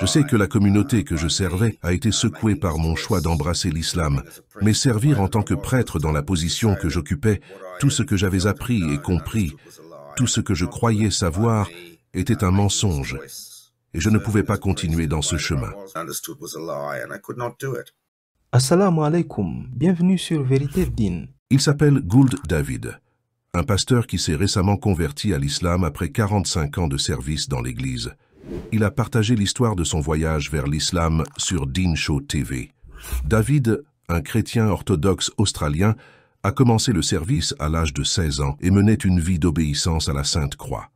Je sais que la communauté que je servais a été secouée par mon choix d'embrasser l'islam, mais servir en tant que prêtre dans la position que j'occupais, tout ce que j'avais appris et compris, tout ce que je croyais savoir, était un mensonge, et je ne pouvais pas continuer dans ce chemin. Assalamu alaikum, bienvenue sur Vérité Din. Il s'appelle Gould David un pasteur qui s'est récemment converti à l'islam après 45 ans de service dans l'Église. Il a partagé l'histoire de son voyage vers l'islam sur Dean Show TV. David, un chrétien orthodoxe australien, a commencé le service à l'âge de 16 ans et menait une vie d'obéissance à la Sainte Croix.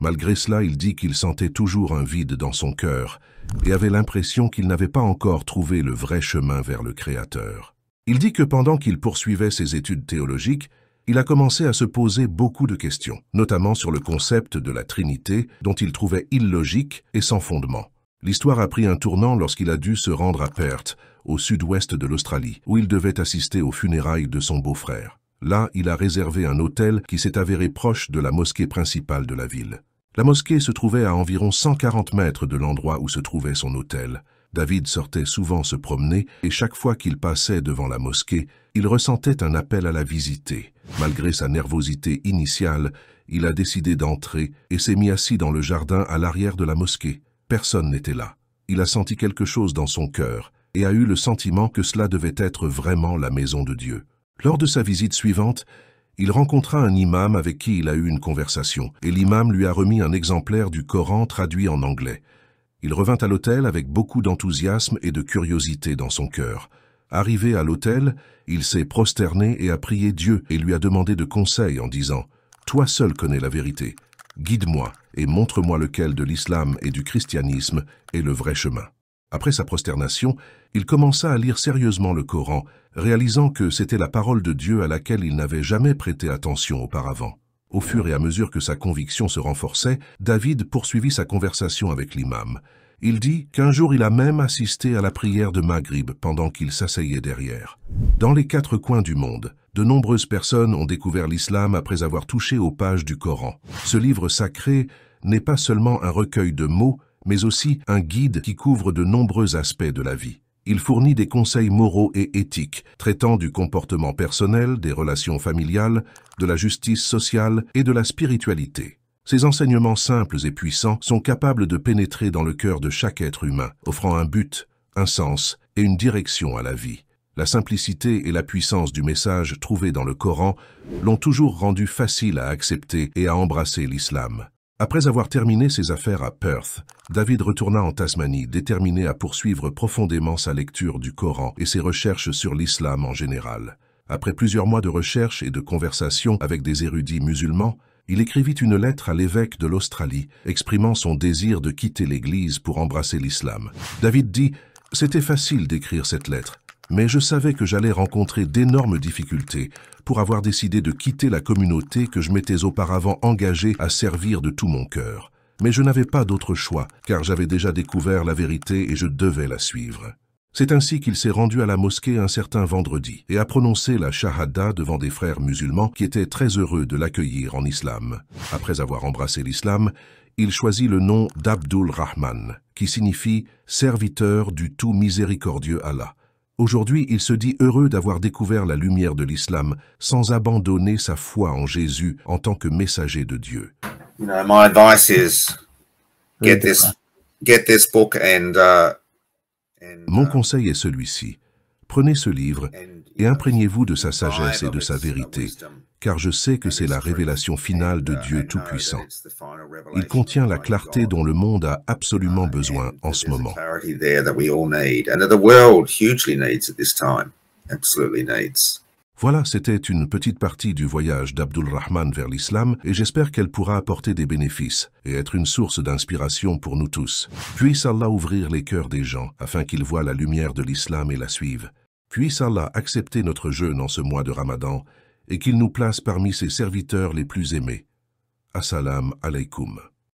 Malgré cela, il dit qu'il sentait toujours un vide dans son cœur et avait l'impression qu'il n'avait pas encore trouvé le vrai chemin vers le Créateur. Il dit que pendant qu'il poursuivait ses études théologiques, il a commencé à se poser beaucoup de questions, notamment sur le concept de la Trinité dont il trouvait illogique et sans fondement. L'histoire a pris un tournant lorsqu'il a dû se rendre à Perth, au sud-ouest de l'Australie, où il devait assister aux funérailles de son beau-frère. Là, il a réservé un hôtel qui s'est avéré proche de la mosquée principale de la ville. La mosquée se trouvait à environ 140 mètres de l'endroit où se trouvait son hôtel. David sortait souvent se promener, et chaque fois qu'il passait devant la mosquée, il ressentait un appel à la visiter. Malgré sa nervosité initiale, il a décidé d'entrer et s'est mis assis dans le jardin à l'arrière de la mosquée. Personne n'était là. Il a senti quelque chose dans son cœur et a eu le sentiment que cela devait être vraiment la maison de Dieu. Lors de sa visite suivante, il rencontra un imam avec qui il a eu une conversation, et l'imam lui a remis un exemplaire du Coran traduit en anglais. Il revint à l'hôtel avec beaucoup d'enthousiasme et de curiosité dans son cœur. Arrivé à l'hôtel, il s'est prosterné et a prié Dieu et lui a demandé de conseils en disant « Toi seul connais la vérité, guide-moi et montre-moi lequel de l'islam et du christianisme est le vrai chemin ». Après sa prosternation, il commença à lire sérieusement le Coran, réalisant que c'était la parole de Dieu à laquelle il n'avait jamais prêté attention auparavant. Au fur et à mesure que sa conviction se renforçait, David poursuivit sa conversation avec l'imam, il dit qu'un jour il a même assisté à la prière de Maghrib pendant qu'il s'asseyait derrière. Dans les quatre coins du monde, de nombreuses personnes ont découvert l'islam après avoir touché aux pages du Coran. Ce livre sacré n'est pas seulement un recueil de mots, mais aussi un guide qui couvre de nombreux aspects de la vie. Il fournit des conseils moraux et éthiques, traitant du comportement personnel, des relations familiales, de la justice sociale et de la spiritualité. Ces enseignements simples et puissants sont capables de pénétrer dans le cœur de chaque être humain, offrant un but, un sens et une direction à la vie. La simplicité et la puissance du message trouvé dans le Coran l'ont toujours rendu facile à accepter et à embrasser l'islam. Après avoir terminé ses affaires à Perth, David retourna en Tasmanie, déterminé à poursuivre profondément sa lecture du Coran et ses recherches sur l'islam en général. Après plusieurs mois de recherches et de conversations avec des érudits musulmans, il écrivit une lettre à l'évêque de l'Australie, exprimant son désir de quitter l'Église pour embrasser l'islam. David dit « C'était facile d'écrire cette lettre, mais je savais que j'allais rencontrer d'énormes difficultés pour avoir décidé de quitter la communauté que je m'étais auparavant engagé à servir de tout mon cœur. Mais je n'avais pas d'autre choix, car j'avais déjà découvert la vérité et je devais la suivre. C'est ainsi qu'il s'est rendu à la mosquée un certain vendredi et a prononcé la Shahada devant des frères musulmans qui étaient très heureux de l'accueillir en islam. Après avoir embrassé l'islam, il choisit le nom d'Abdul Rahman, qui signifie « serviteur du tout miséricordieux Allah ». Aujourd'hui, il se dit heureux d'avoir découvert la lumière de l'islam sans abandonner sa foi en Jésus en tant que messager de Dieu. Mon conseil est celui-ci. Prenez ce livre et imprégnez-vous de sa sagesse et de sa vérité, car je sais que c'est la révélation finale de uh, Dieu Tout-Puissant. Il contient la clarté dont le monde a absolument uh, besoin en ce moment. Voilà, c'était une petite partie du voyage d'Abdul Rahman vers l'islam et j'espère qu'elle pourra apporter des bénéfices et être une source d'inspiration pour nous tous. Puisse Allah ouvrir les cœurs des gens afin qu'ils voient la lumière de l'islam et la suivent. Puisse Allah accepter notre jeûne en ce mois de Ramadan et qu'il nous place parmi ses serviteurs les plus aimés. Assalam alaikum.